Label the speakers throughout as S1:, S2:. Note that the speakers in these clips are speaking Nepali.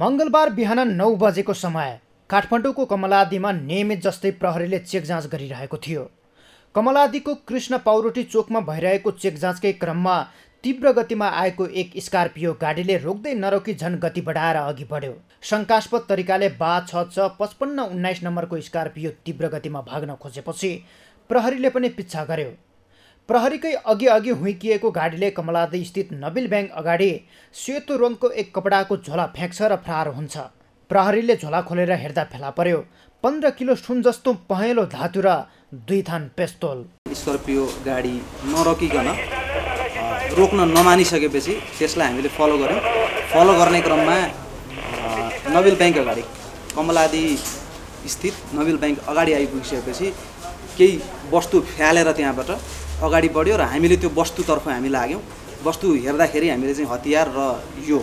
S1: मङ्गलबार बिहान नौ बजेको समय काठमाडौँको कमलादीमा नियमित जस्तै प्रहरीले चेकजाँच गरिरहेको थियो कमलादीको कृष्ण पौरोटी चोकमा भइरहेको चेकजाँचकै क्रममा तीव्र गतिमा आएको एक स्कार्पियो गाडीले रोक्दै नरोकी झन गति बढाएर अघि बढ्यो शङ्कास्पद तरिकाले बा छ छ पचपन्न उन्नाइस नम्बरको स्कार्पियो तीव्र गतिमा भाग्न खोजेपछि प्रहरीले पनि पिच्छा गर्यो प्रहरीकै अघि अघि हुइकिएको गाडीले कमलादी स्थित नबिल ब्याङ्क अगाडि सेतो रङको एक कपडाको झोला फ्याँक्छ र फरार हुन्छ प्रहरीले झोला खोलेर हेर्दा फेला पर्यो पन्ध्र किलो सुन जस्तो पहेँलो धातु र दुई थान पेस्तोल
S2: स्कर्पियो गाडी नरोकिकन रोक्न नमानिसकेपछि त्यसलाई हामीले फलो गऱ्यौँ फलो गर्ने क्रममा नबिल ब्याङ्क अगाडि कमलादी स्थित नबिल ब्याङ्क अगाडि आइपुगिसकेपछि केही वस्तु फ्यालेर त्यहाँबाट अगाडि बढ्यो र हामीले त्यो वस्तुतर्फ हामी लाग्यौँ वस्तु हेर्दाखेरि हामीले चाहिँ हतियार र यो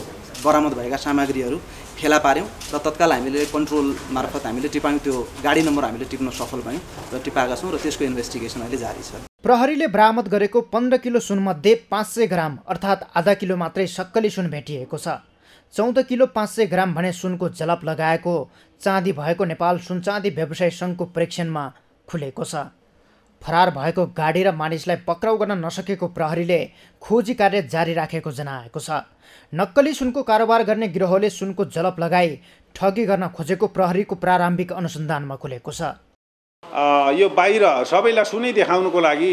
S2: बरामद भएका सामग्रीहरू फेला पाऱ्यौँ र तत्काल हामीले कन्ट्रोल मार्फत हामीले टिपायौँ त्यो गाडी नम्बर हामीले टिप्न सफल भयौँ र टिपाएका छौँ र त्यसको इन्भेस्टिगेसन अहिले जारी छ
S1: प्रहरीले बरामद गरेको पन्ध्र किलो सुनमध्ये पाँच सय ग्राम अर्थात् आधा किलो मात्रै सक्कली सुन भेटिएको छ चौध किलो पाँच सय ग्राम भने सुनको झलप लगाएको चाँदी भएको नेपाल सुन चाँदी व्यवसाय सङ्घको परीक्षणमा खुलेको छ फरार भएको गाडी र मानिसलाई पक्राउ गर्न नसकेको प्रहरीले खोजी कार्य जारी राखेको जनाएको छ नक्कली सुनको कारोबार गर्ने गिरोहले सुनको जलप लगाई ठगी गर्न खोजेको प्रहरीको प्रारम्भिक अनुसन्धानमा खुलेको छ
S3: यो बाहिर सबैलाई सुनै देखाउनुको लागि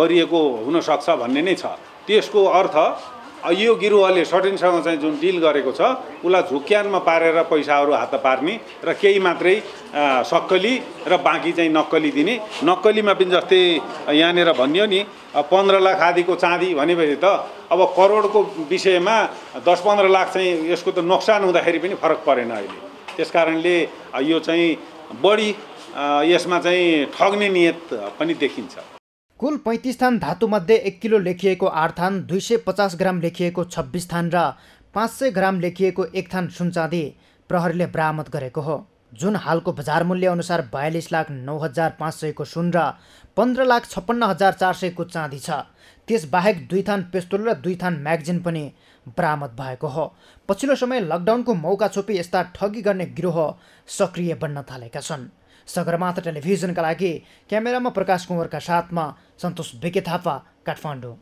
S3: गरिएको हुनसक्छ भन्ने नै छ त्यसको अर्थ यो गिरुहले सटिनसँग चाहिँ जुन डिल गरेको छ उसलाई झुक्यानमा पारेर पैसाहरू हात पार्ने र केही मात्रै सक्कली र बाँकी चाहिँ नक्कली दिने नक्कलीमा पनि जस्तै यहाँनिर भनियो नि पन्ध्र लाख आदिको चाँदी भनेपछि त अब करोडको विषयमा दस पन्ध्र लाख चाहिँ यसको त नोक्सान हुँदाखेरि पनि फरक परेन अहिले त्यस कारणले यो चाहिँ बढी यसमा चाहिँ ठग्ने नियत पनि देखिन्छ
S1: कुल पैँतिस थान धातुमध्ये एक किलो लेखिएको आठ थान दुई सय पचास ग्राम लेखिएको छब्बिस थान र पाँच सय ग्राम लेखिएको एक थान सुनचाँदी प्रहरीले बरामद गरेको हो जुन हालको बजार मूल्यअनुसार बयालिस लाख नौ हजार पाँच सयको सुन र पन्ध्र लाख छप्पन्न हजार चार सयको चाँदी छ त्यसबाहेक दुई थान पेस्तोल र दुई थान म्यागजिन पनि बरामद भएको हो पछिल्लो समय लकडाउनको मौका छोपी यस्ता ठगी गर्ने गिरोह सक्रिय बन्न थालेका छन् सगरमाथा टेलिभिजनका लागि क्यामेरामा प्रकाश कुँवरका साथमा सन्तोष बेके थापा काठमाडौँ